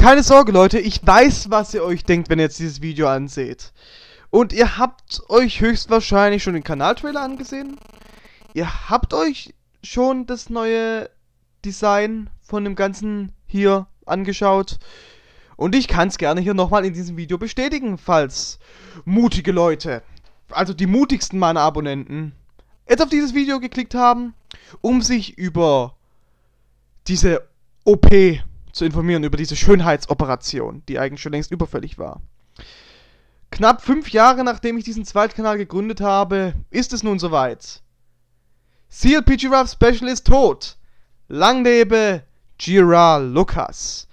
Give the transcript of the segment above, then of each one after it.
Keine Sorge, Leute, ich weiß, was ihr euch denkt, wenn ihr jetzt dieses Video anseht. Und ihr habt euch höchstwahrscheinlich schon den Kanaltrailer angesehen. Ihr habt euch schon das neue Design von dem Ganzen hier angeschaut. Und ich kann es gerne hier nochmal in diesem Video bestätigen, falls mutige Leute, also die mutigsten meiner Abonnenten, jetzt auf dieses Video geklickt haben, um sich über diese OP zu informieren über diese Schönheitsoperation, die eigentlich schon längst überfällig war. Knapp fünf Jahre nachdem ich diesen Zweitkanal gegründet habe, ist es nun soweit. CLP Ruff Special ist tot. Lang lebe Gira Lucas.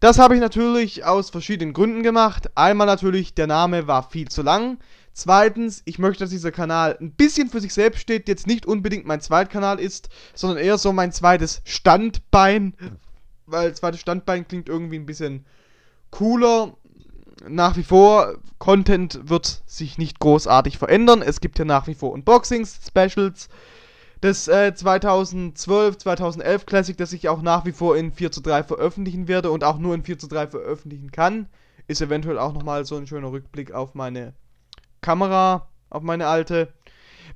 Das habe ich natürlich aus verschiedenen Gründen gemacht. Einmal natürlich, der Name war viel zu lang. Zweitens, ich möchte, dass dieser Kanal ein bisschen für sich selbst steht, jetzt nicht unbedingt mein Zweitkanal ist, sondern eher so mein zweites Standbein, weil zweites Standbein klingt irgendwie ein bisschen cooler. Nach wie vor, Content wird sich nicht großartig verändern. Es gibt ja nach wie vor Unboxings-Specials. Das äh, 2012, 2011 Classic, das ich auch nach wie vor in 4 zu 3 veröffentlichen werde und auch nur in 4 zu 3 veröffentlichen kann, ist eventuell auch nochmal so ein schöner Rückblick auf meine Kamera, auf meine alte.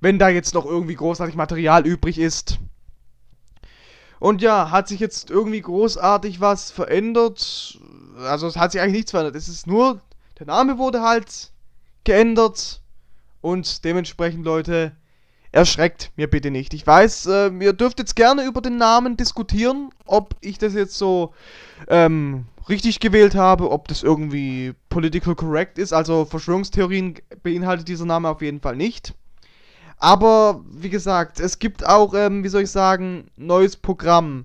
Wenn da jetzt noch irgendwie großartig Material übrig ist, und ja, hat sich jetzt irgendwie großartig was verändert? Also es hat sich eigentlich nichts verändert. Es ist nur, der Name wurde halt geändert. Und dementsprechend, Leute, erschreckt mir bitte nicht. Ich weiß, äh, ihr dürft jetzt gerne über den Namen diskutieren, ob ich das jetzt so ähm, richtig gewählt habe, ob das irgendwie political correct ist. Also Verschwörungstheorien beinhaltet dieser Name auf jeden Fall nicht. Aber wie gesagt, es gibt auch, ähm, wie soll ich sagen, neues Programm,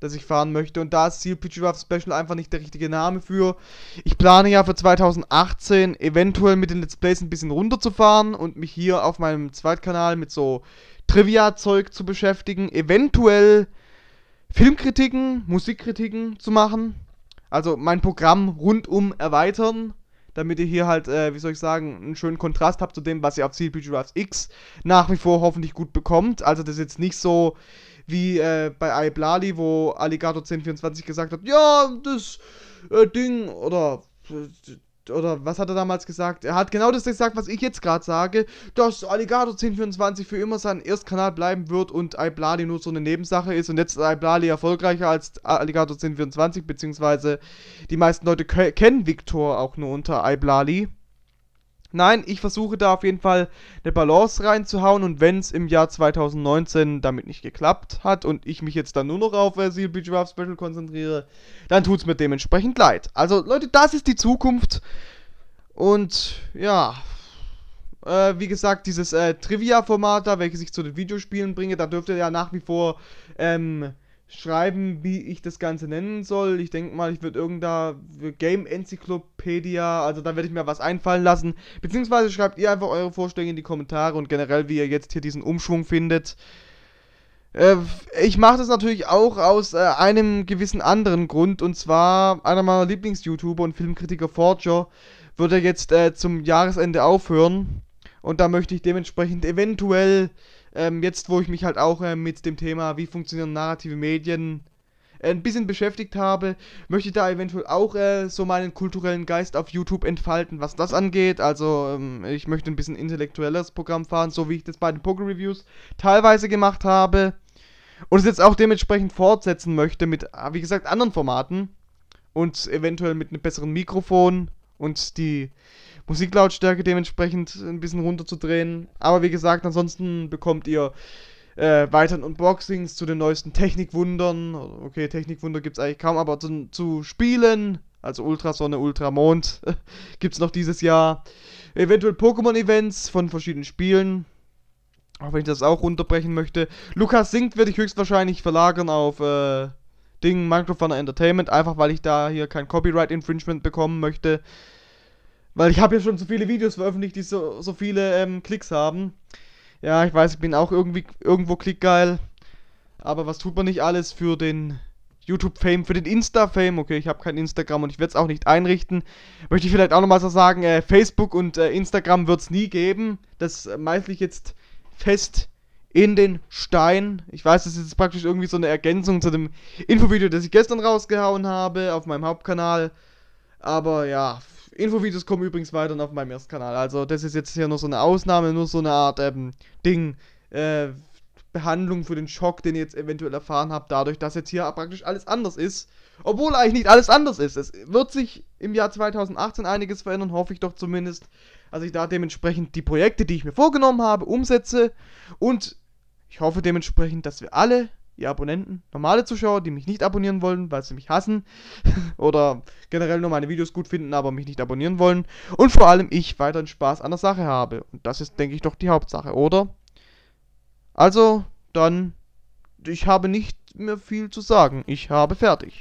das ich fahren möchte. Und da ist Seal Pitcher Special einfach nicht der richtige Name für. Ich plane ja für 2018 eventuell mit den Let's Plays ein bisschen runterzufahren und mich hier auf meinem Zweitkanal mit so Trivia-Zeug zu beschäftigen. Eventuell Filmkritiken, Musikkritiken zu machen. Also mein Programm rundum erweitern damit ihr hier halt, äh, wie soll ich sagen, einen schönen Kontrast habt zu dem, was ihr auf CP Drafts X nach wie vor hoffentlich gut bekommt. Also das ist jetzt nicht so wie äh, bei iBlali, wo Alligator 1024 gesagt hat, ja, das äh, Ding oder oder was hat er damals gesagt? Er hat genau das gesagt, was ich jetzt gerade sage, dass Alligator 1024 für immer sein Erstkanal bleiben wird und iBlali nur so eine Nebensache ist und jetzt ist iBlali erfolgreicher als Alligator 1024, beziehungsweise die meisten Leute kennen Victor auch nur unter iBlali. Nein, ich versuche da auf jeden Fall eine Balance reinzuhauen und wenn es im Jahr 2019 damit nicht geklappt hat und ich mich jetzt dann nur noch auf äh, Seal Beach Draft Special konzentriere, dann tut es mir dementsprechend leid. Also Leute, das ist die Zukunft und ja, äh, wie gesagt, dieses äh, Trivia-Format da, welches ich zu den Videospielen bringe, da dürft ihr ja nach wie vor ähm, schreiben, wie ich das Ganze nennen soll. Ich denke mal, ich würde irgendeine Game Enzyklopädia, also da werde ich mir was einfallen lassen. Beziehungsweise schreibt ihr einfach eure Vorschläge in die Kommentare und generell, wie ihr jetzt hier diesen Umschwung findet. Äh, ich mache das natürlich auch aus äh, einem gewissen anderen Grund und zwar einer meiner Lieblings-YouTuber und Filmkritiker Forger würde jetzt äh, zum Jahresende aufhören und da möchte ich dementsprechend eventuell ähm, jetzt wo ich mich halt auch äh, mit dem Thema, wie funktionieren narrative Medien, äh, ein bisschen beschäftigt habe, möchte ich da eventuell auch äh, so meinen kulturellen Geist auf YouTube entfalten, was das angeht. Also ähm, ich möchte ein bisschen intellektuelles Programm fahren, so wie ich das bei den Poker Reviews teilweise gemacht habe. Und es jetzt auch dementsprechend fortsetzen möchte mit, ah, wie gesagt, anderen Formaten und eventuell mit einem besseren Mikrofon und die Musiklautstärke dementsprechend ein bisschen runterzudrehen. Aber wie gesagt, ansonsten bekommt ihr äh, weiteren Unboxings zu den neuesten Technikwundern. Okay, Technikwunder gibt es eigentlich kaum, aber zu, zu Spielen, also Ultrasonne, Ultramond, gibt es noch dieses Jahr. Eventuell Pokémon-Events von verschiedenen Spielen. Auch wenn ich das auch runterbrechen möchte. Lukas Singt werde ich höchstwahrscheinlich verlagern auf äh, Ding Microphone Entertainment, einfach weil ich da hier kein Copyright Infringement bekommen möchte. Weil ich habe ja schon so viele Videos veröffentlicht, die so, so viele ähm, Klicks haben. Ja, ich weiß, ich bin auch irgendwie irgendwo klickgeil. Aber was tut man nicht alles für den YouTube-Fame, für den Insta-Fame? Okay, ich habe kein Instagram und ich werde es auch nicht einrichten. Möchte ich vielleicht auch nochmal so sagen, äh, Facebook und äh, Instagram wird es nie geben. Das äh, meißle ich jetzt fest in den Stein. Ich weiß, das ist jetzt praktisch irgendwie so eine Ergänzung zu dem Infovideo, das ich gestern rausgehauen habe auf meinem Hauptkanal. Aber ja, Infovideos kommen übrigens weiterhin auf meinem Erstkanal. Also das ist jetzt hier nur so eine Ausnahme, nur so eine Art ähm, Ding, äh, Behandlung für den Schock, den ihr jetzt eventuell erfahren habt, dadurch, dass jetzt hier praktisch alles anders ist. Obwohl eigentlich nicht alles anders ist. Es wird sich im Jahr 2018 einiges verändern, hoffe ich doch zumindest, dass ich da dementsprechend die Projekte, die ich mir vorgenommen habe, umsetze. Und ich hoffe dementsprechend, dass wir alle ihr Abonnenten, normale Zuschauer, die mich nicht abonnieren wollen, weil sie mich hassen oder generell nur meine Videos gut finden, aber mich nicht abonnieren wollen und vor allem ich weiterhin Spaß an der Sache habe. Und das ist, denke ich, doch die Hauptsache, oder? Also, dann, ich habe nicht mehr viel zu sagen. Ich habe fertig.